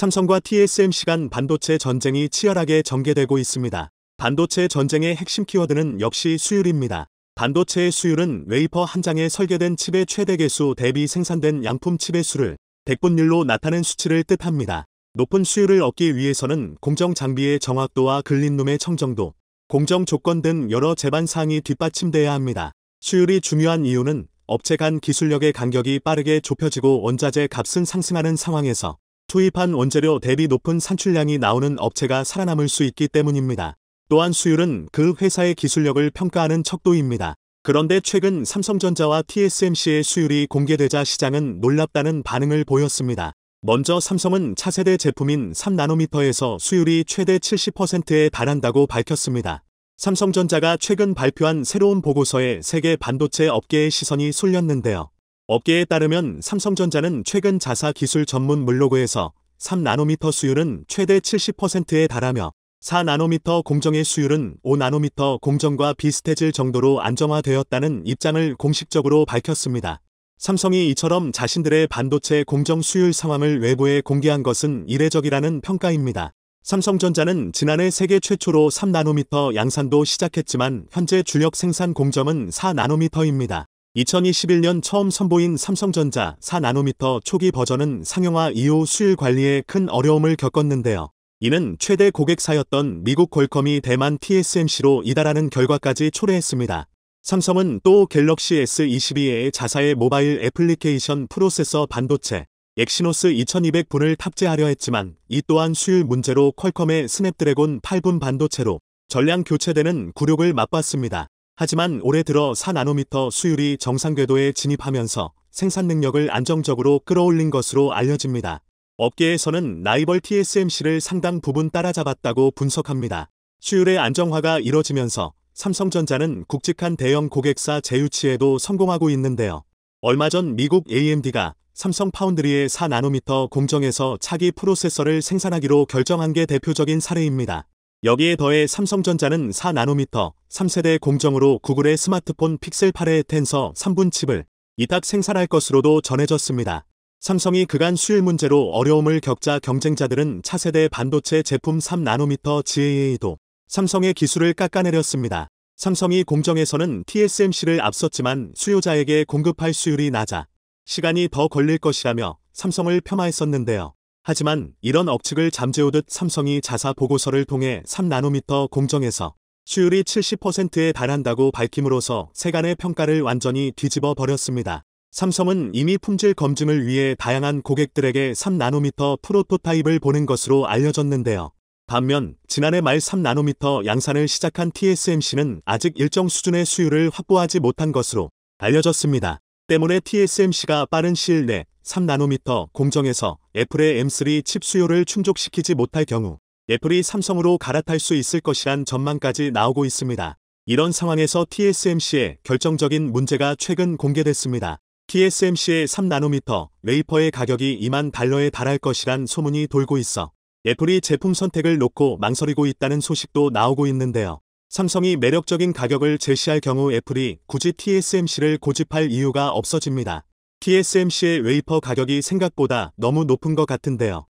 삼성과 TSMC 간 반도체 전쟁이 치열하게 전개되고 있습니다. 반도체 전쟁의 핵심 키워드는 역시 수율입니다. 반도체의 수율은 웨이퍼 한 장에 설계된 칩의 최대 개수 대비 생산된 양품 칩의 수를 백분율로 나타낸 수치를 뜻합니다. 높은 수율을 얻기 위해서는 공정 장비의 정확도와 글린룸의 청정도, 공정 조건 등 여러 제반 사항이 뒷받침돼야 합니다. 수율이 중요한 이유는 업체 간 기술력의 간격이 빠르게 좁혀지고 원자재 값은 상승하는 상황에서 투입한 원재료 대비 높은 산출량이 나오는 업체가 살아남을 수 있기 때문입니다. 또한 수율은 그 회사의 기술력을 평가하는 척도입니다. 그런데 최근 삼성전자와 TSMC의 수율이 공개되자 시장은 놀랍다는 반응을 보였습니다. 먼저 삼성은 차세대 제품인 3나노미터에서 수율이 최대 70%에 달한다고 밝혔습니다. 삼성전자가 최근 발표한 새로운 보고서에 세계 반도체 업계의 시선이 쏠렸는데요. 업계에 따르면 삼성전자는 최근 자사 기술 전문 물로그에서 3나노미터 수율은 최대 70%에 달하며 4나노미터 공정의 수율은 5나노미터 공정과 비슷해질 정도로 안정화되었다는 입장을 공식적으로 밝혔습니다. 삼성이 이처럼 자신들의 반도체 공정 수율 상황을 외부에 공개한 것은 이례적이라는 평가입니다. 삼성전자는 지난해 세계 최초로 3나노미터 양산도 시작했지만 현재 주력 생산 공정은 4나노미터입니다. 2021년 처음 선보인 삼성전자 4나노미터 초기 버전은 상용화 이후 수율 관리에 큰 어려움을 겪었는데요. 이는 최대 고객사였던 미국 퀄컴이 대만 TSMC로 이달하는 결과까지 초래했습니다. 삼성은 또 갤럭시 S22의 자사의 모바일 애플리케이션 프로세서 반도체 엑시노스 2200분을 탑재하려 했지만 이 또한 수율 문제로 퀄컴의 스냅드래곤 8분 반도체로 전량 교체되는 굴욕을 맛봤습니다. 하지만 올해 들어 4나노미터 수율이 정상 궤도에 진입하면서 생산 능력을 안정적으로 끌어올린 것으로 알려집니다. 업계에서는 라이벌 TSMC를 상당 부분 따라잡았다고 분석합니다. 수율의 안정화가 이뤄지면서 삼성전자는 국직한 대형 고객사 재유치에도 성공하고 있는데요. 얼마 전 미국 AMD가 삼성 파운드리의 4나노미터 공정에서 차기 프로세서를 생산하기로 결정한 게 대표적인 사례입니다. 여기에 더해 삼성전자는 4나노미터 3세대 공정으로 구글의 스마트폰 픽셀 8의 텐서 3분 칩을 이탁 생산할 것으로도 전해졌습니다. 삼성이 그간 수율 문제로 어려움을 겪자 경쟁자들은 차세대 반도체 제품 3나노미터 GAA도 삼성의 기술을 깎아내렸습니다. 삼성이 공정에서는 TSMC를 앞섰지만 수요자에게 공급할 수율이 낮아 시간이 더 걸릴 것이라며 삼성을 폄하했었는데요. 하지만 이런 억측을 잠재우듯 삼성이 자사 보고서를 통해 3나노미터 공정에서 수율이 70%에 달한다고 밝힘으로써 세간의 평가를 완전히 뒤집어 버렸습니다. 삼성은 이미 품질 검증을 위해 다양한 고객들에게 3나노미터 프로토타입을 보낸 것으로 알려졌는데요. 반면 지난해 말 3나노미터 양산을 시작한 TSMC는 아직 일정 수준의 수율을 확보하지 못한 것으로 알려졌습니다. 때문에 TSMC가 빠른 시일 내 3나노미터 공정에서 애플의 M3 칩 수요를 충족시키지 못할 경우 애플이 삼성으로 갈아탈 수 있을 것이란 전망까지 나오고 있습니다. 이런 상황에서 TSMC의 결정적인 문제가 최근 공개됐습니다. TSMC의 3나노미터 웨이퍼의 가격이 2만 달러에 달할 것이란 소문이 돌고 있어 애플이 제품 선택을 놓고 망설이고 있다는 소식도 나오고 있는데요. 삼성이 매력적인 가격을 제시할 경우 애플이 굳이 TSMC를 고집할 이유가 없어집니다. TSMC의 웨이퍼 가격이 생각보다 너무 높은 것 같은데요.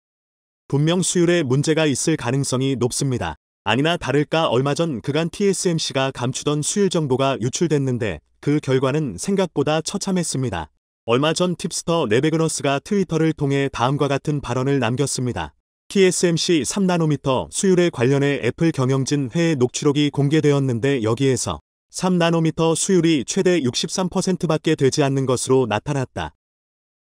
분명 수율에 문제가 있을 가능성이 높습니다. 아니나 다를까 얼마 전 그간 TSMC가 감추던 수율 정보가 유출됐는데 그 결과는 생각보다 처참했습니다. 얼마 전 팁스터 레베그너스가 트위터를 통해 다음과 같은 발언을 남겼습니다. TSMC 3나노미터 수율에 관련해 애플 경영진 회의 녹취록이 공개되었는데 여기에서 3나노미터 수율이 최대 63%밖에 되지 않는 것으로 나타났다.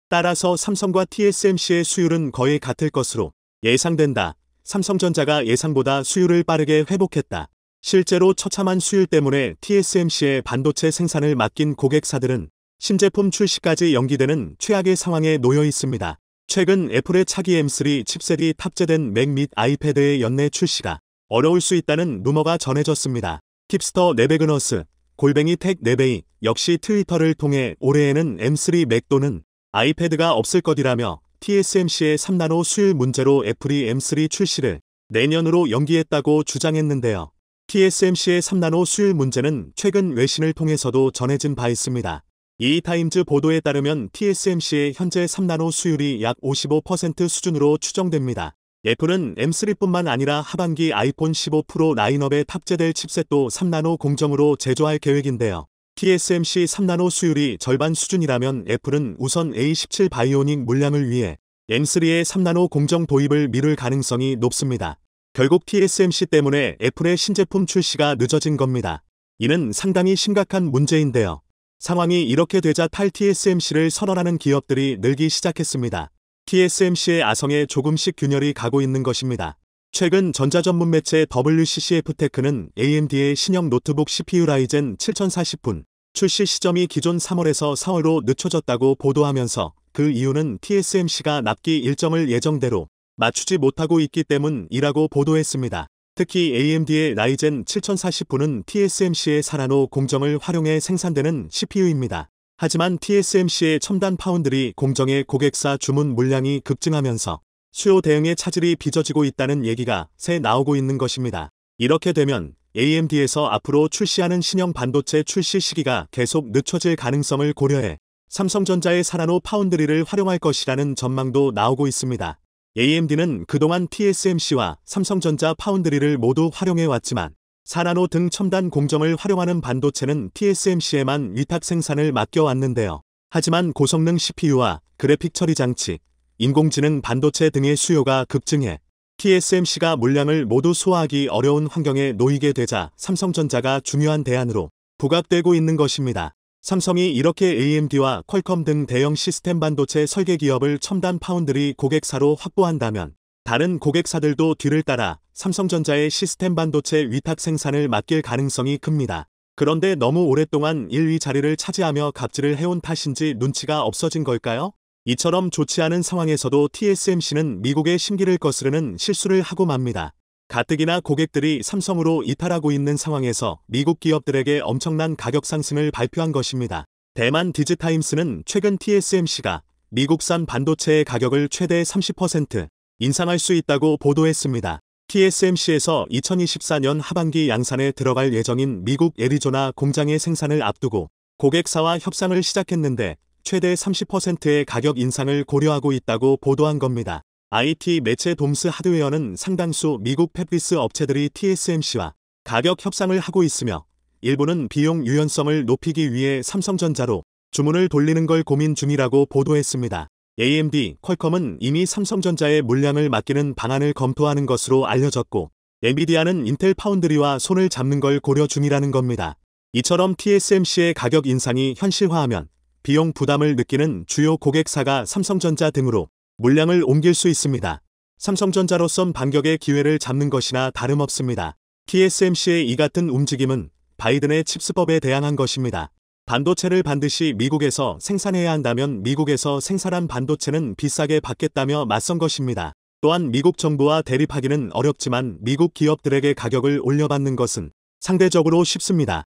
따라서 삼성과 TSMC의 수율은 거의 같을 것으로 예상된다. 삼성전자가 예상보다 수율을 빠르게 회복했다. 실제로 처참한 수율 때문에 TSMC의 반도체 생산을 맡긴 고객사들은 신제품 출시까지 연기되는 최악의 상황에 놓여 있습니다. 최근 애플의 차기 M3 칩셋이 탑재된 맥 및 아이패드의 연내 출시가 어려울 수 있다는 루머가 전해졌습니다. 힙스터 네베그너스, 골뱅이 택 네베이 역시 트위터를 통해 올해에는 M3 맥 또는 아이패드가 없을 것이라며 TSMC의 3나노 수율 문제로 애플이 M3 출시를 내년으로 연기했다고 주장했는데요. TSMC의 3나노 수율 문제는 최근 외신을 통해서도 전해진 바 있습니다. 이타임즈 보도에 따르면 TSMC의 현재 3나노 수율이 약 55% 수준으로 추정됩니다. 애플은 M3뿐만 아니라 하반기 아이폰 15 프로 라인업에 탑재될 칩셋도 3나노 공정으로 제조할 계획인데요. TSMC 3나노 수율이 절반 수준이라면 애플은 우선 A17 바이오닉 물량을 위해 M3의 3나노 공정 도입을 미룰 가능성이 높습니다. 결국 TSMC 때문에 애플의 신제품 출시가 늦어진 겁니다. 이는 상당히 심각한 문제인데요. 상황이 이렇게 되자 탈 TSMC를 선언하는 기업들이 늘기 시작했습니다. TSMC의 아성에 조금씩 균열이 가고 있는 것입니다. 최근 전자전문 매체 WCCF테크는 AMD의 신형 노트북 CPU 라이젠 7040분 출시 시점이 기존 3월에서 4월로 늦춰졌다고 보도하면서 그 이유는 TSMC가 납기 일정을 예정대로 맞추지 못하고 있기 때문이라고 보도했습니다. 특히 AMD의 라이젠 7040분은 TSMC의 사라노 공정을 활용해 생산되는 CPU입니다. 하지만 TSMC의 첨단 파운드리 공정의 고객사 주문 물량이 급증하면서 수요 대응의 차질이 빚어지고 있다는 얘기가 새 나오고 있는 것입니다. 이렇게 되면 AMD에서 앞으로 출시하는 신형 반도체 출시 시기가 계속 늦춰질 가능성을 고려해 삼성전자의 사나노 파운드리를 활용할 것이라는 전망도 나오고 있습니다. AMD는 그동안 TSMC와 삼성전자 파운드리를 모두 활용해왔지만 사나노 등 첨단 공정을 활용하는 반도체는 TSMC에만 위탁 생산을 맡겨왔는데요. 하지만 고성능 CPU와 그래픽 처리 장치, 인공지능 반도체 등의 수요가 급증해 TSMC가 물량을 모두 소화하기 어려운 환경에 놓이게 되자 삼성전자가 중요한 대안으로 부각되고 있는 것입니다. 삼성이 이렇게 AMD와 퀄컴 등 대형 시스템 반도체 설계 기업을 첨단 파운드리 고객사로 확보한다면 다른 고객사들도 뒤를 따라 삼성전자의 시스템 반도체 위탁 생산을 맡길 가능성이 큽니다. 그런데 너무 오랫동안 1위 자리를 차지하며 갑질을 해온 탓인지 눈치가 없어진 걸까요? 이처럼 좋지 않은 상황에서도 TSMC는 미국의 심기를 거스르는 실수를 하고 맙니다. 가뜩이나 고객들이 삼성으로 이탈하고 있는 상황에서 미국 기업들에게 엄청난 가격 상승을 발표한 것입니다. 대만 디지타임스는 최근 TSMC가 미국산 반도체의 가격을 최대 30% 인상할 수 있다고 보도했습니다. TSMC에서 2024년 하반기 양산에 들어갈 예정인 미국 애리조나 공장의 생산을 앞두고 고객사와 협상을 시작했는데 최대 30%의 가격 인상을 고려하고 있다고 보도한 겁니다. IT 매체 돔스 하드웨어는 상당수 미국 팹리스 업체들이 TSMC와 가격 협상을 하고 있으며 일부는 비용 유연성을 높이기 위해 삼성전자로 주문을 돌리는 걸 고민 중이라고 보도했습니다. AMD, 퀄컴은 이미 삼성전자의 물량을 맡기는 방안을 검토하는 것으로 알려졌고 엔비디아는 인텔 파운드리와 손을 잡는 걸 고려 중이라는 겁니다. 이처럼 TSMC의 가격 인상이 현실화하면 비용 부담을 느끼는 주요 고객사가 삼성전자 등으로 물량을 옮길 수 있습니다. 삼성전자로선 반격의 기회를 잡는 것이나 다름없습니다. TSMC의 이 같은 움직임은 바이든의 칩스법에 대항한 것입니다. 반도체를 반드시 미국에서 생산해야 한다면 미국에서 생산한 반도체는 비싸게 받겠다며 맞선 것입니다. 또한 미국 정부와 대립하기는 어렵지만 미국 기업들에게 가격을 올려받는 것은 상대적으로 쉽습니다.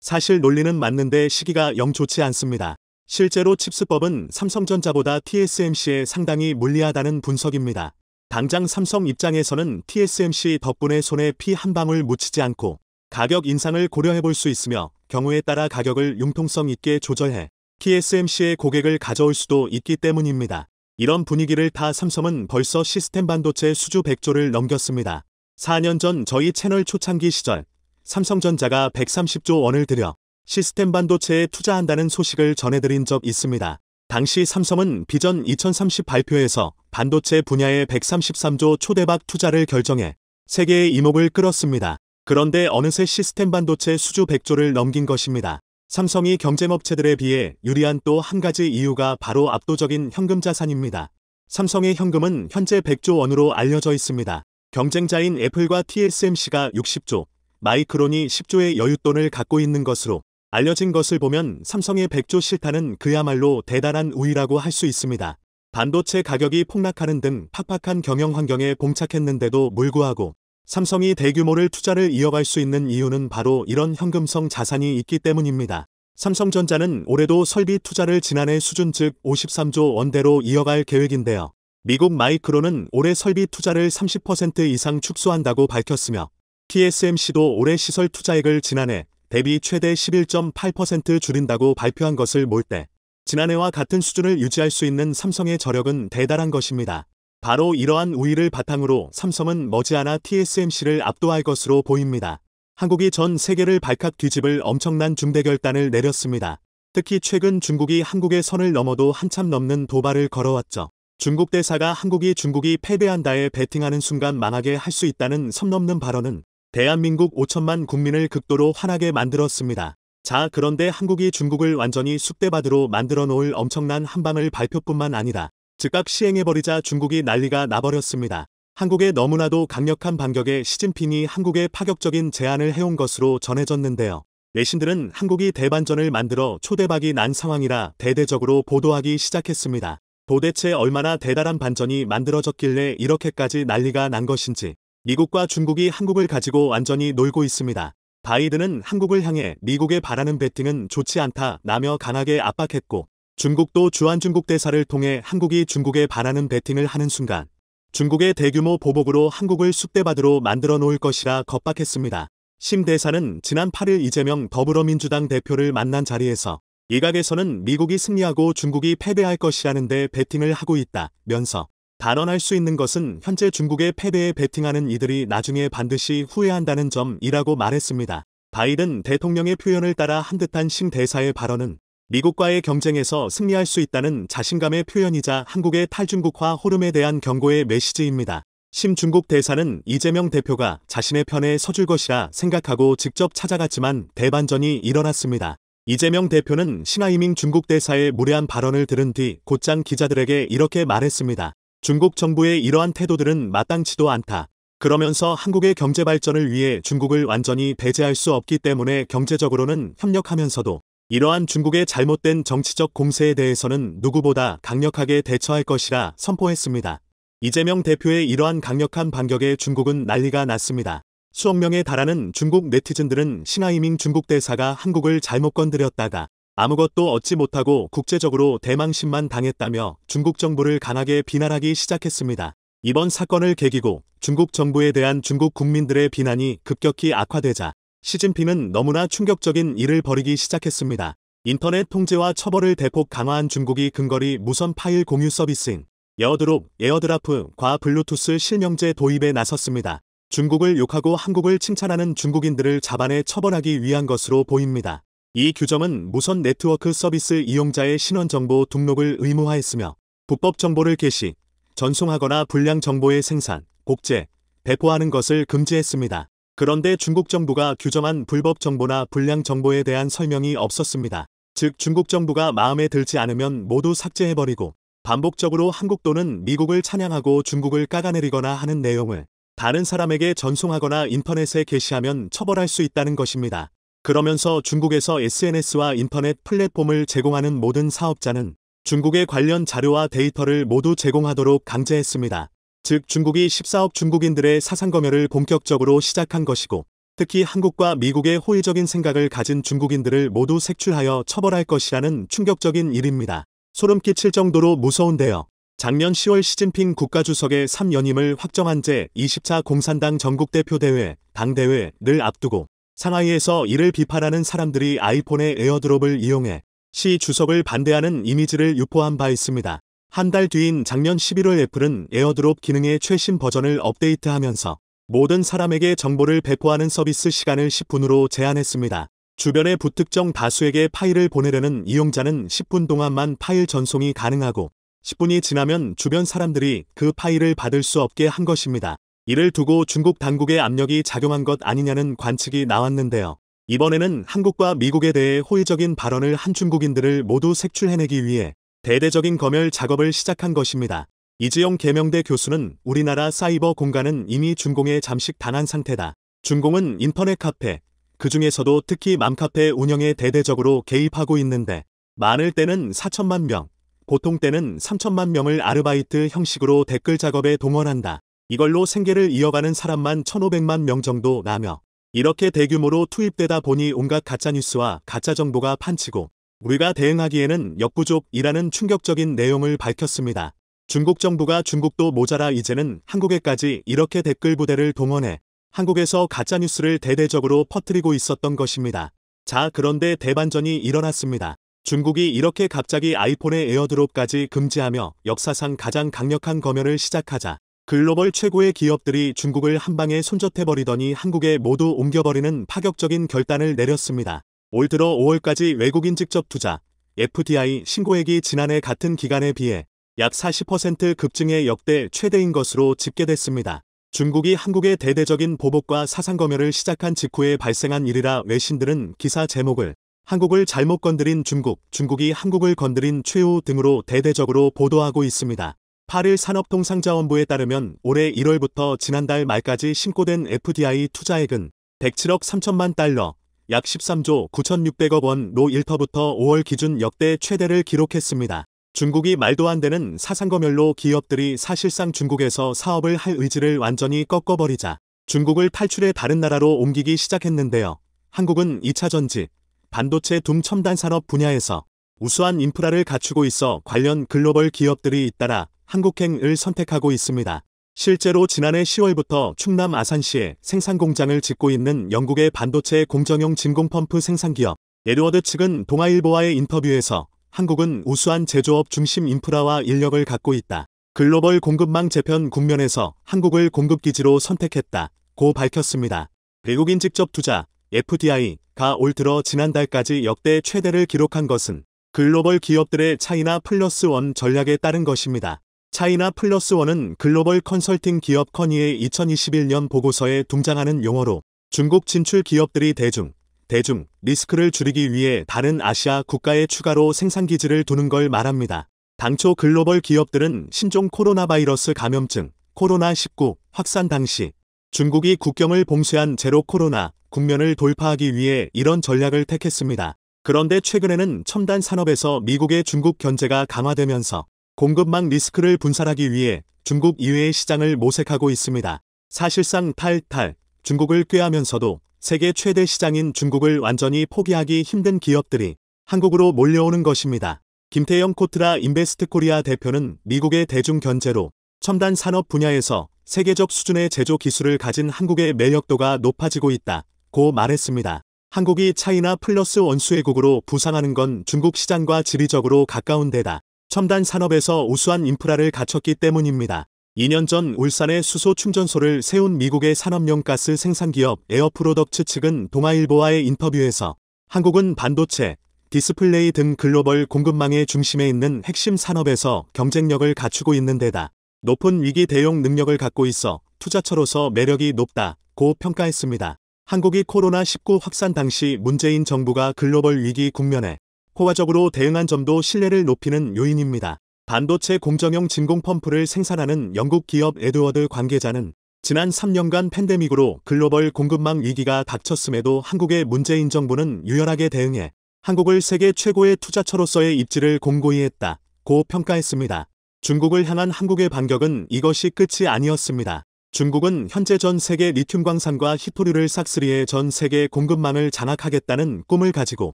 사실 논리는 맞는데 시기가 영 좋지 않습니다. 실제로 칩스법은 삼성전자보다 TSMC에 상당히 물리하다는 분석입니다. 당장 삼성 입장에서는 TSMC 덕분에 손에 피 한 방울 묻히지 않고 가격 인상을 고려해 볼 수 있으며 경우에 따라 가격을 융통성 있게 조절해 TSMC의 고객을 가져올 수도 있기 때문입니다. 이런 분위기를 타 삼성은 벌써 시스템 반도체 수주 100조를 넘겼습니다. 4년 전 저희 채널 초창기 시절 삼성전자가 130조 원을 들여 시스템 반도체에 투자한다는 소식을 전해드린 적 있습니다. 당시 삼성은 비전 2030 발표에서 반도체 분야에 133조 초대박 투자를 결정해 세계의 이목을 끌었습니다. 그런데 어느새 시스템 반도체 수주 100조를 넘긴 것입니다. 삼성이 경쟁업체들에 비해 유리한 또 한 가지 이유가 바로 압도적인 현금 자산입니다. 삼성의 현금은 현재 100조 원으로 알려져 있습니다. 경쟁자인 애플과 TSMC가 60조, 마이크론이 10조의 여윳돈을 갖고 있는 것으로 알려진 것을 보면 삼성의 100조 실타는 그야말로 대단한 우위라고 할 수 있습니다. 반도체 가격이 폭락하는 등 팍팍한 경영 환경에 봉착했는데도 불구하고 삼성이 대규모를 투자를 이어갈 수 있는 이유는 바로 이런 현금성 자산이 있기 때문입니다. 삼성전자는 올해도 설비 투자를 지난해 수준 즉 53조 원대로 이어갈 계획인데요. 미국 마이크론은 올해 설비 투자를 30% 이상 축소한다고 밝혔으며 TSMC도 올해 시설 투자액을 지난해 대비 최대 11.8% 줄인다고 발표한 것을 몰때 지난해와 같은 수준을 유지할 수 있는 삼성의 저력은 대단한 것입니다. 바로 이러한 우위를 바탕으로 삼성은 머지않아 TSMC를 압도할 것으로 보입니다. 한국이 전 세계를 발칵 뒤집을 엄청난 중대결단을 내렸습니다. 특히 최근 중국이 한국의 선을 넘어도 한참 넘는 도발을 걸어왔죠. 중국 대사가 한국이 중국이 패배한다에 베팅하는 순간 망하게 할 수 있다는 선 넘는 발언은 대한민국 5천만 국민을 극도로 화나게 만들었습니다. 자 그런데 한국이 중국을 완전히 숙대받으로 만들어 놓을 엄청난 한방을 발표뿐만 아니라 즉각 시행해버리자 중국이 난리가 나버렸습니다. 한국의 너무나도 강력한 반격에 시진핑이 한국에 파격적인 제안을 해온 것으로 전해졌는데요. 내신들은 한국이 대반전을 만들어 초대박이 난 상황이라 대대적으로 보도하기 시작했습니다. 도대체 얼마나 대단한 반전이 만들어졌길래 이렇게까지 난리가 난 것인지 미국과 중국이 한국을 가지고 완전히 놀고 있습니다. 바이든은 한국을 향해 미국의 바라는 배팅은 좋지 않다라며 강하게 압박했고 중국도 주한 중국 대사를 통해 한국이 중국에 바라는 배팅을 하는 순간 중국의 대규모 보복으로 한국을 숙대받으로 만들어 놓을 것이라 겁박했습니다. 심 대사는 지난 8일 이재명 더불어민주당 대표를 만난 자리에서 이각에서는 미국이 승리하고 중국이 패배할 것이라는데 배팅을 하고 있다 면서 단언할 수 있는 것은 현재 중국의 패배에 베팅하는 이들이 나중에 반드시 후회한다는 점이라고 말했습니다. 바이든 대통령의 표현을 따라 한 듯한 신 대사의 발언은 미국과의 경쟁에서 승리할 수 있다는 자신감의 표현이자 한국의 탈중국화 호름에 대한 경고의 메시지입니다. 심중국 대사는 이재명 대표가 자신의 편에 서줄 것이라 생각하고 직접 찾아갔지만 대반전이 일어났습니다. 이재명 대표는 신하이밍 중국 대사의 무례한 발언을 들은 뒤 곧장 기자들에게 이렇게 말했습니다. 중국 정부의 이러한 태도들은 마땅치도 않다. 그러면서 한국의 경제 발전을 위해 중국을 완전히 배제할 수 없기 때문에 경제적으로는 협력하면서도 이러한 중국의 잘못된 정치적 공세에 대해서는 누구보다 강력하게 대처할 것이라 선포했습니다. 이재명 대표의 이러한 강력한 반격에 중국은 난리가 났습니다. 수억 명에 달하는 중국 네티즌들은 신하이밍 중국 대사가 한국을 잘못 건드렸다가 아무것도 얻지 못하고 국제적으로 대망신만 당했다며 중국 정부를 강하게 비난하기 시작했습니다. 이번 사건을 계기고 중국 정부에 대한 중국 국민들의 비난이 급격히 악화되자 시진핑은 너무나 충격적인 일을 벌이기 시작했습니다. 인터넷 통제와 처벌을 대폭 강화한 중국이 근거리 무선 파일 공유 서비스인 에어드롭, 에어드라프과 블루투스 실명제 도입에 나섰습니다. 중국을 욕하고 한국을 칭찬하는 중국인들을 잡안에 처벌하기 위한 것으로 보입니다. 이 규정은 무선 네트워크 서비스 이용자의 신원정보 등록을 의무화했으며 불법 정보를 게시, 전송하거나 불량 정보의 생산, 복제, 배포하는 것을 금지했습니다. 그런데 중국 정부가 규정한 불법 정보나 불량 정보에 대한 설명이 없었습니다. 즉 중국 정부가 마음에 들지 않으면 모두 삭제해버리고 반복적으로 한국 또는 미국을 찬양하고 중국을 까가내리거나 하는 내용을 다른 사람에게 전송하거나 인터넷에 게시하면 처벌할 수 있다는 것입니다. 그러면서 중국에서 SNS와 인터넷 플랫폼을 제공하는 모든 사업자는 중국의 관련 자료와 데이터를 모두 제공하도록 강제했습니다. 즉 중국이 14억 중국인들의 사상검열을 본격적으로 시작한 것이고 특히 한국과 미국의 호의적인 생각을 가진 중국인들을 모두 색출하여 처벌할 것이라는 충격적인 일입니다. 소름 끼칠 정도로 무서운데요. 작년 10월 시진핑 국가주석의 3연임을 확정한 제 20차 공산당 전국대표대회, 당대회를 앞두고 상하이에서 이를 비판하는 사람들이 아이폰의 에어드롭을 이용해 시 주석을 반대하는 이미지를 유포한 바 있습니다. 한 달 뒤인 작년 11월 애플은 에어드롭 기능의 최신 버전을 업데이트하면서 모든 사람에게 정보를 배포하는 서비스 시간을 10분으로 제한했습니다. 주변의 부특정 다수에게 파일을 보내려는 이용자는 10분 동안만 파일 전송이 가능하고 10분이 지나면 주변 사람들이 그 파일을 받을 수 없게 한 것입니다. 이를 두고 중국 당국의 압력이 작용한 것 아니냐는 관측이 나왔는데요. 이번에는 한국과 미국에 대해 호의적인 발언을 한 중국인들을 모두 색출해내기 위해 대대적인 검열 작업을 시작한 것입니다. 이지영 개명대 교수는 우리나라 사이버 공간은 이미 중공에 잠식 당한 상태다. 중공은 인터넷 카페, 그 중에서도 특히 맘카페 운영에 대대적으로 개입하고 있는데 많을 때는 4천만 명, 보통 때는 3천만 명을 아르바이트 형식으로 댓글 작업에 동원한다. 이걸로 생계를 이어가는 사람만 1,500만 명 정도 나며 이렇게 대규모로 투입되다 보니 온갖 가짜뉴스와 가짜 정보가 판치고 우리가 대응하기에는 역부족이라는 충격적인 내용을 밝혔습니다. 중국 정부가 중국도 모자라 이제는 한국에까지 이렇게 댓글 부대를 동원해 한국에서 가짜뉴스를 대대적으로 퍼뜨리고 있었던 것입니다. 자 그런데 대반전이 일어났습니다. 중국이 이렇게 갑자기 아이폰의 에어드롭까지 금지하며 역사상 가장 강력한 검열을 시작하자 글로벌 최고의 기업들이 중국을 한방에 손젓해버리더니 한국에 모두 옮겨버리는 파격적인 결단을 내렸습니다. 올 들어 5월까지 외국인 직접 투자, FDI 신고액이 지난해 같은 기간에 비해 약 40% 급증의 역대 최대인 것으로 집계됐습니다. 중국이 한국의 대대적인 보복과 사상검열을 시작한 직후에 발생한 일이라 외신들은 기사 제목을 한국을 잘못 건드린 중국, 중국이 한국을 건드린 최후 등으로 대대적으로 보도하고 있습니다. 8일 산업통상자원부에 따르면 올해 1월부터 지난달 말까지 신고된 FDI 투자액은 107억 3천만 달러, 약 13조 9,600억 원로 1터부터 5월 기준 역대 최대를 기록했습니다. 중국이 말도 안 되는 사상검열로 기업들이 사실상 중국에서 사업을 할 의지를 완전히 꺾어버리자 중국을 탈출해 다른 나라로 옮기기 시작했는데요. 한국은 2차 전지, 반도체 둠 첨단 산업 분야에서 우수한 인프라를 갖추고 있어 관련 글로벌 기업들이 잇따라 한국행을 선택하고 있습니다. 실제로 지난해 10월부터 충남 아산시에 생산 공장을 짓고 있는 영국의 반도체 공정용 진공펌프 생산기업 에드워드 측은 동아일보와의 인터뷰에서 한국은 우수한 제조업 중심 인프라와 인력을 갖고 있다. 글로벌 공급망 재편 국면에서 한국을 공급기지로 선택했다. 고 밝혔습니다. 외국인 직접 투자 FDI가 올 들어 지난달까지 역대 최대를 기록한 것은 글로벌 기업들의 차이나 플러스 원 전략에 따른 것입니다. 차이나 플러스 원은 글로벌 컨설팅 기업 커니의 2021년 보고서에 등장하는 용어로 중국 진출 기업들이 대중, 대중, 리스크를 줄이기 위해 다른 아시아 국가에 추가로 생산기지를 두는 걸 말합니다. 당초 글로벌 기업들은 신종 코로나 바이러스 감염증, 코로나19 확산 당시 중국이 국경을 봉쇄한 제로 코로나 국면을 돌파하기 위해 이런 전략을 택했습니다. 그런데 최근에는 첨단 산업에서 미국의 중국 견제가 강화되면서 공급망 리스크를 분산하기 위해 중국 이외의 시장을 모색하고 있습니다. 사실상 탈탈 중국을 꾀하면서도 세계 최대 시장인 중국을 완전히 포기하기 힘든 기업들이 한국으로 몰려오는 것입니다. 김태영 코트라 인베스트 코리아 대표는 미국의 대중견제로 첨단 산업 분야에서 세계적 수준의 제조 기술을 가진 한국의 매력도가 높아지고 있다. 고 말했습니다. 한국이 차이나 플러스 원수의국으로 부상하는 건 중국 시장과 지리적으로 가까운 데다. 첨단 산업에서 우수한 인프라를 갖췄기 때문입니다. 2년 전 울산에 수소 충전소를 세운 미국의 산업용 가스 생산기업 에어프로덕츠 측은 동아일보와의 인터뷰에서 한국은 반도체, 디스플레이 등 글로벌 공급망의 중심에 있는 핵심 산업에서 경쟁력을 갖추고 있는 데다 높은 위기 대응 능력을 갖고 있어 투자처로서 매력이 높다고 평가했습니다. 한국이 코로나19 확산 당시 문재인 정부가 글로벌 위기 국면에 호화적으로 대응한 점도 신뢰를 높이는 요인입니다. 반도체 공정형 진공 펌프를 생산하는 영국 기업 에드워드 관계자는 지난 3년간 팬데믹으로 글로벌 공급망 위기가 닥쳤음에도 한국의 문재인 정부는 유연하게 대응해 한국을 세계 최고의 투자처로서의 입지를 공고히 했다. 고 평가했습니다. 중국을 향한 한국의 반격은 이것이 끝이 아니었습니다. 중국은 현재 전 세계 리튬 광산과 히토류를 싹쓸이해 전 세계 공급망을 장악하겠다는 꿈을 가지고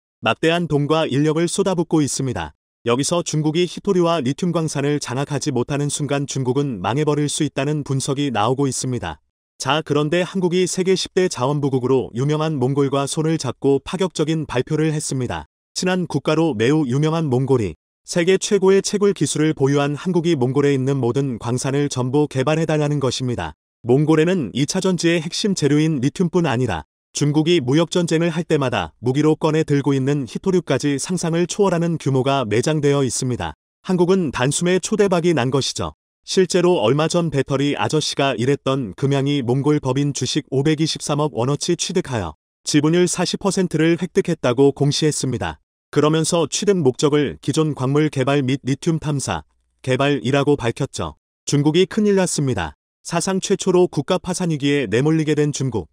막대한 돈과 인력을 쏟아붓고 있습니다. 여기서 중국이 히토리와 리튬 광산을 장악하지 못하는 순간 중국은 망해버릴 수 있다는 분석이 나오고 있습니다. 자 그런데 한국이 세계 10대 자원부국으로 유명한 몽골과 손을 잡고 파격적인 발표를 했습니다. 친한 국가로 매우 유명한 몽골이 세계 최고의 채굴 기술을 보유한 한국이 몽골에 있는 모든 광산을 전부 개발해달라는 것입니다. 몽골에는 2차 전지의 핵심 재료인 리튬뿐 아니라 중국이 무역전쟁을 할 때마다 무기로 꺼내 들고 있는 히토류까지 상상을 초월하는 규모가 매장되어 있습니다. 한국은 단숨에 초대박이 난 것이죠. 실제로 얼마 전 배터리 아저씨가 일했던 금양이 몽골 법인 주식 523억 원어치 취득하여 지분율 40%를 획득했다고 공시했습니다. 그러면서 취득 목적을 기존 광물 개발 및 리튬 탐사, 개발이라고 밝혔죠. 중국이 큰일 났습니다. 사상 최초로 국가 파산 위기에 내몰리게 된 중국.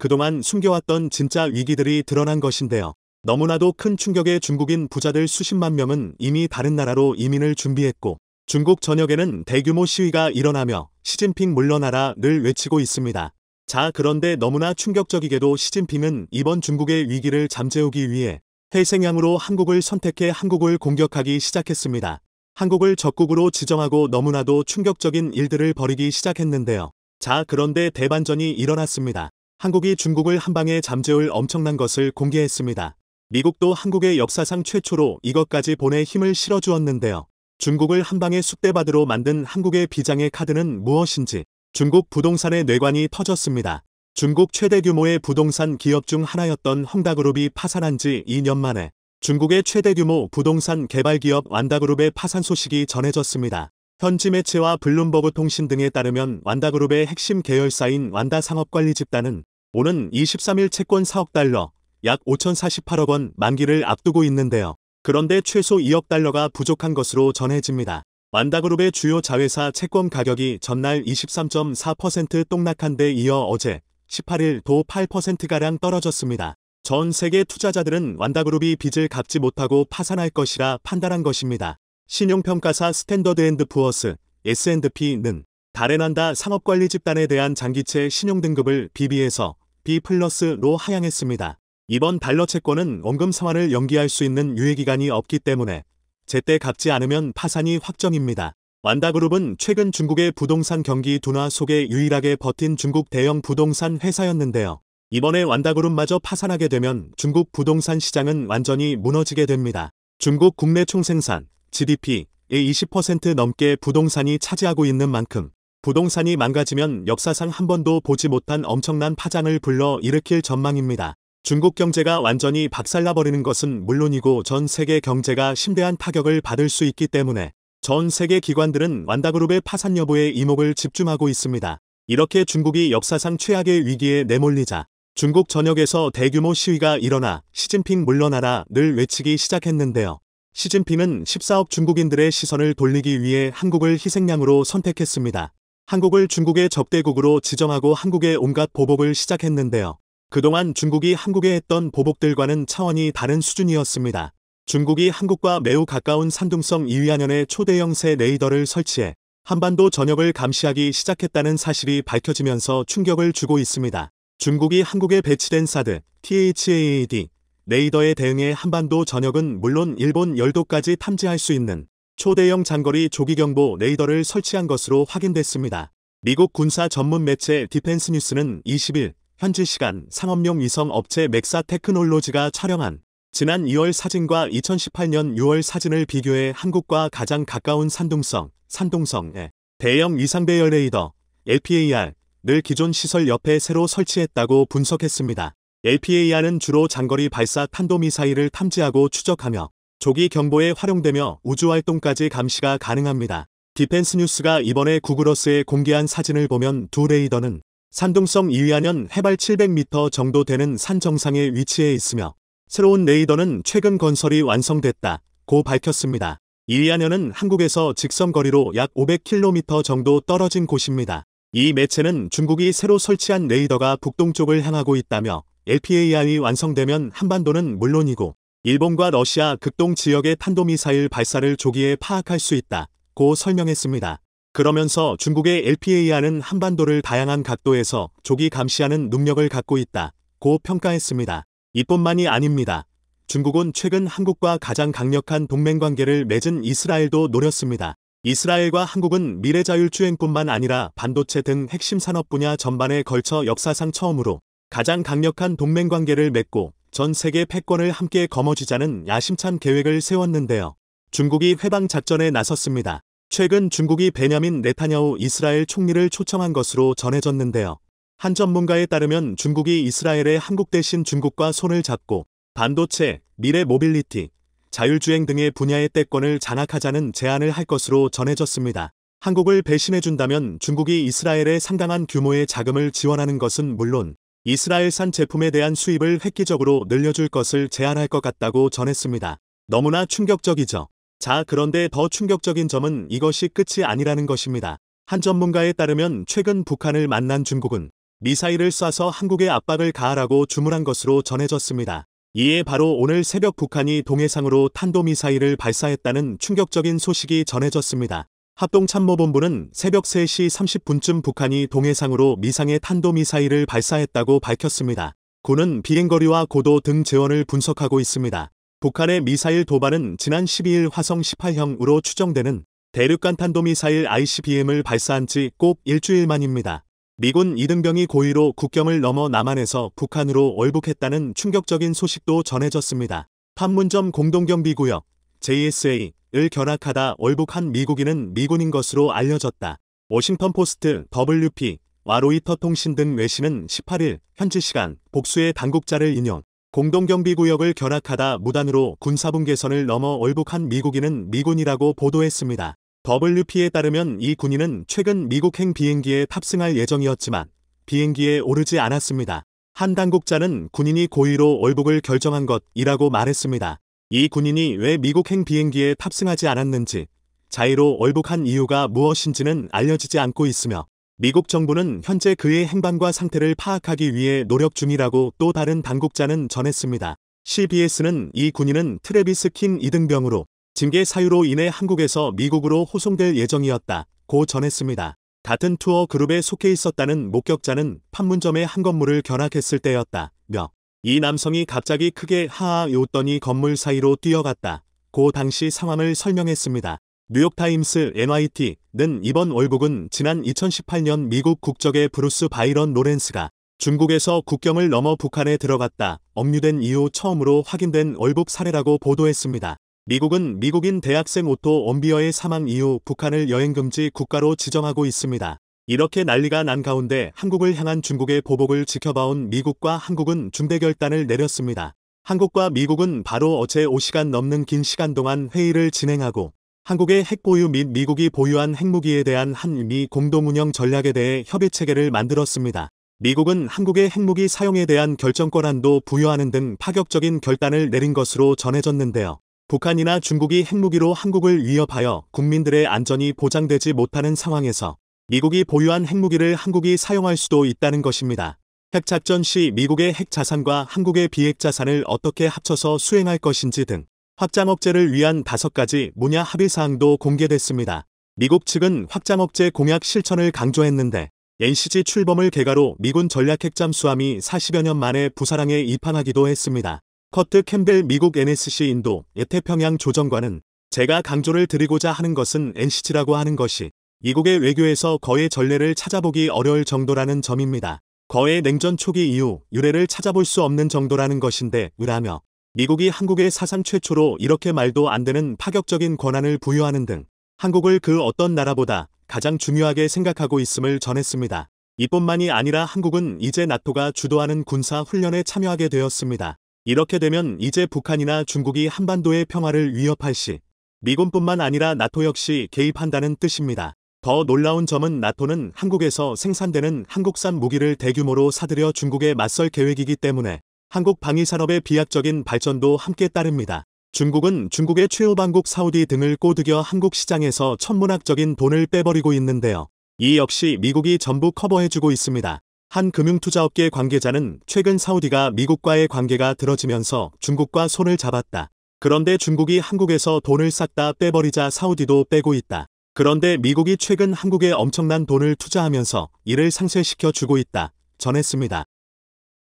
그동안 숨겨왔던 진짜 위기들이 드러난 것인데요. 너무나도 큰 충격에 중국인 부자들 수십만 명은 이미 다른 나라로 이민을 준비했고 중국 전역에는 대규모 시위가 일어나며 시진핑 물러나라 늘 외치고 있습니다. 자 그런데 너무나 충격적이게도 시진핑은 이번 중국의 위기를 잠재우기 위해 태생양으로 한국을 선택해 한국을 공격하기 시작했습니다. 한국을 적국으로 지정하고 너무나도 충격적인 일들을 벌이기 시작했는데요. 자 그런데 대반전이 일어났습니다. 한국이 중국을 한방에 잠재울 엄청난 것을 공개했습니다. 미국도 한국의 역사상 최초로 이것까지 보내 힘을 실어주었는데요. 중국을 한방에 숙대받으로 만든 한국의 비장의 카드는 무엇인지 중국 부동산의 뇌관이 터졌습니다. 중국 최대 규모의 부동산 기업 중 하나였던 헝다그룹이 파산한 지 2년 만에 중국의 최대 규모 부동산 개발 기업 완다그룹의 파산 소식이 전해졌습니다. 현지 매체와 블룸버그 통신 등에 따르면 완다그룹의 핵심 계열사인 완다 상업관리 집단은 오는 23일 채권 4억 달러, 약 5,048억 원 만기를 앞두고 있는데요. 그런데 최소 2억 달러가 부족한 것으로 전해집니다. 완다그룹의 주요 자회사 채권 가격이 전날 23.4% 똥락한 데 이어 어제 18일 도 8%가량 떨어졌습니다. 전 세계 투자자들은 완다그룹이 빚을 갚지 못하고 파산할 것이라 판단한 것입니다. 신용평가사 스탠더드 앤드 푸어스 S&P는 바레난다 상업관리 집단에 대한 장기채 신용등급을 BB에서 B 플러스로 하향했습니다. 이번 달러 채권은 원금 상환을 연기할 수 있는 유예기간이 없기 때문에 제때 갚지 않으면 파산이 확정입니다. 완다그룹은 최근 중국의 부동산 경기 둔화 속에 유일하게 버틴 중국 대형 부동산 회사였는데요. 이번에 완다그룹마저 파산하게 되면 중국 부동산 시장은 완전히 무너지게 됩니다. 중국 국내 총생산 GDP의 20% 넘게 부동산이 차지하고 있는 만큼 부동산이 망가지면 역사상 한 번도 보지 못한 엄청난 파장을 불러 일으킬 전망입니다. 중국 경제가 완전히 박살나버리는 것은 물론이고 전 세계 경제가 심대한 타격을 받을 수 있기 때문에 전 세계 기관들은 완다그룹의 파산 여부에 이목을 집중하고 있습니다. 이렇게 중국이 역사상 최악의 위기에 내몰리자 중국 전역에서 대규모 시위가 일어나 시진핑 물러나라 늘 외치기 시작했는데요. 시진핑은 14억 중국인들의 시선을 돌리기 위해 한국을 희생양으로 선택했습니다. 한국을 중국의 적대국으로 지정하고 한국의 온갖 보복을 시작했는데요. 그동안 중국이 한국에 했던 보복들과는 차원이 다른 수준이었습니다. 중국이 한국과 매우 가까운 산둥성 이위안현에 초대형 새 레이더를 설치해 한반도 전역을 감시하기 시작했다는 사실이 밝혀지면서 충격을 주고 있습니다. 중국이 한국에 배치된 사드, THAAD, 레이더에 대응해 한반도 전역은 물론 일본 열도까지 탐지할 수 있는 초대형 장거리 조기경보 레이더를 설치한 것으로 확인됐습니다. 미국 군사 전문 매체 디펜스 뉴스는 20일 현지 시간 상업용 위성 업체 맥사 테크놀로지가 촬영한 지난 2월 사진과 2018년 6월 사진을 비교해 한국과 가장 가까운 산둥성, 산둥성에 대형 위상 배열 레이더 LPAR을 기존 시설 옆에 새로 설치했다고 분석했습니다. LPAR은 주로 장거리 발사 탄도미사일을 탐지하고 추적하며 조기 경보에 활용되며 우주활동까지 감시가 가능합니다. 디펜스 뉴스가 이번에 구글어스에 공개한 사진을 보면 두 레이더는 산둥섬 이위안현 해발 700m 정도 되는 산정상에위치해 있으며 새로운 레이더는 최근 건설이 완성됐다 고 밝혔습니다. 이위안현은 한국에서 직선거리로 약 500km 정도 떨어진 곳입니다. 이 매체는 중국이 새로 설치한 레이더가 북동쪽을 향하고 있다며 LPAR이 완성되면 한반도는 물론이고 일본과 러시아 극동 지역의 탄도미사일 발사를 조기에 파악할 수 있다. 고 설명했습니다. 그러면서 중국의 LPAR은 한반도를 다양한 각도에서 조기 감시하는 능력을 갖고 있다. 고 평가했습니다. 이뿐만이 아닙니다. 중국은 최근 한국과 가장 강력한 동맹관계를 맺은 이스라엘도 노렸습니다. 이스라엘과 한국은 미래자율주행뿐만 아니라 반도체 등 핵심 산업 분야 전반에 걸쳐 역사상 처음으로 가장 강력한 동맹관계를 맺고 전 세계 패권을 함께 거머쥐자는 야심찬 계획을 세웠는데요. 중국이 회방 작전에 나섰습니다. 최근 중국이 베냐민 네타냐후 이스라엘 총리를 초청한 것으로 전해졌는데요. 한 전문가에 따르면 중국이 이스라엘의 한국 대신 중국과 손을 잡고 반도체, 미래 모빌리티, 자율주행 등의 분야의 때권을 장악하자는 제안을 할 것으로 전해졌습니다. 한국을 배신해준다면 중국이 이스라엘의 상당한 규모의 자금을 지원하는 것은 물론 이스라엘산 제품에 대한 수입을 획기적으로 늘려줄 것을 제안할 것 같다고 전했습니다. 너무나 충격적이죠. 자, 그런데 더 충격적인 점은 이것이 끝이 아니라는 것입니다. 한 전문가에 따르면 최근 북한을 만난 중국은 미사일을 쏴서 한국에 압박을 가하라고 주문한 것으로 전해졌습니다. 이에 바로 오늘 새벽 북한이 동해상으로 탄도미사일을 발사했다는 충격적인 소식이 전해졌습니다. 합동참모본부는 새벽 3시 30분쯤 북한이 동해상으로 미상의 탄도미사일을 발사했다고 밝혔습니다. 군은 비행거리와 고도 등 재원을 분석하고 있습니다. 북한의 미사일 도발은 지난 12일 화성 18형으로 추정되는 대륙간 탄도미사일 ICBM을 발사한 지 꼭 일주일 만입니다. 미군 이등병이 고의로 국경을 넘어 남한에서 북한으로 월북했다는 충격적인 소식도 전해졌습니다. 판문점 공동경비구역 JSA 을 결합하다 월북한 미국인은 미군인 것으로 알려졌다. 워싱턴 포스트, WP, 와로이터 통신 등 외신은 18일 현지 시간 복수의 당국자를 인용. 공동경비구역을 결합하다 무단으로 군사분 계선을 넘어 월북한 미국인은 미군이라고 보도했습니다. WP에 따르면 이 군인은 최근 미국행 비행기에 탑승할 예정이었지만 비행기에 오르지 않았습니다. 한 당국자는 군인이 고의로 월북을 결정한 것이라고 말했습니다. 이 군인이 왜 미국행 비행기에 탑승하지 않았는지 자의로 얼북한 이유가 무엇인지는 알려지지 않고 있으며 미국 정부는 현재 그의 행방과 상태를 파악하기 위해 노력 중이라고 또 다른 당국자는 전했습니다. CBS는 이 군인은 트레비스 킨 이등병으로 징계 사유로 인해 한국에서 미국으로 호송될 예정이었다. 고 전했습니다. 같은 투어 그룹에 속해 있었다는 목격자는 판문점의 한 건물을 견학했을 때였다. 며이 남성이 갑자기 크게 하아 웃더니 건물 사이로 뛰어갔다. 고 당시 상황을 설명했습니다. 뉴욕타임스 NYT는 이번 월북은 지난 2018년 미국 국적의 브루스 바이런 로렌스가 중국에서 국경을 넘어 북한에 들어갔다 억류된 이후 처음으로 확인된 월북 사례라고 보도했습니다. 미국은 미국인 대학생 오토 엄비어의 사망 이후 북한을 여행금지 국가로 지정하고 있습니다. 이렇게 난리가 난 가운데 한국을 향한 중국의 보복을 지켜봐온 미국과 한국은 중대 결단을 내렸습니다. 한국과 미국은 바로 어제 5시간 넘는 긴 시간 동안 회의를 진행하고 한국의 핵 보유 및 미국이 보유한 핵무기에 대한 한미 공동운영 전략에 대해 협의 체계를 만들었습니다. 미국은 한국의 핵무기 사용에 대한 결정권한도 부여하는 등 파격적인 결단을 내린 것으로 전해졌는데요. 북한이나 중국이 핵무기로 한국을 위협하여 국민들의 안전이 보장되지 못하는 상황에서 미국이 보유한 핵무기를 한국이 사용할 수도 있다는 것입니다. 핵작전 시 미국의 핵자산과 한국의 비핵자산을 어떻게 합쳐서 수행할 것인지 등 확장억제를 위한 다섯 가지 문야 합의사항도 공개됐습니다. 미국 측은 확장억제 공약 실천을 강조했는데 NCG 출범을 계가로 미군 전략핵잠수함이 40여 년 만에 부사랑에 입항하기도 했습니다. 커트 캠벨 미국 NSC 인도 예태평양 조정관은 제가 강조를 드리고자 하는 것은 NCG라고 하는 것이 이국의 외교에서 거의 전례를 찾아보기 어려울 정도라는 점입니다. 거의 냉전 초기 이후 유례를 찾아볼 수 없는 정도라는 것인데 을라며 미국이 한국의 사상 최초로 이렇게 말도 안 되는 파격적인 권한을 부여하는 등 한국을 그 어떤 나라보다 가장 중요하게 생각하고 있음을 전했습니다. 이뿐만이 아니라 한국은 이제 나토가 주도하는 군사 훈련에 참여하게 되었습니다. 이렇게 되면 이제 북한이나 중국이 한반도의 평화를 위협할 시 미군뿐만 아니라 나토 역시 개입한다는 뜻입니다. 더 놀라운 점은 나토는 한국에서 생산되는 한국산 무기를 대규모로 사들여 중국에 맞설 계획이기 때문에 한국 방위산업의 비약적인 발전도 함께 따릅니다. 중국은 중국의 최후방국 사우디 등을 꼬드겨 한국 시장에서 천문학적인 돈을 빼버리고 있는데요. 이 역시 미국이 전부 커버해주고 있습니다. 한 금융투자업계 관계자는 최근 사우디가 미국과의 관계가 들어지면서 중국과 손을 잡았다. 그런데 중국이 한국에서 돈을 싹다 빼버리자 사우디도 빼고 있다. 그런데 미국이 최근 한국에 엄청난 돈을 투자하면서 이를 상쇄시켜 주고 있다 전했습니다.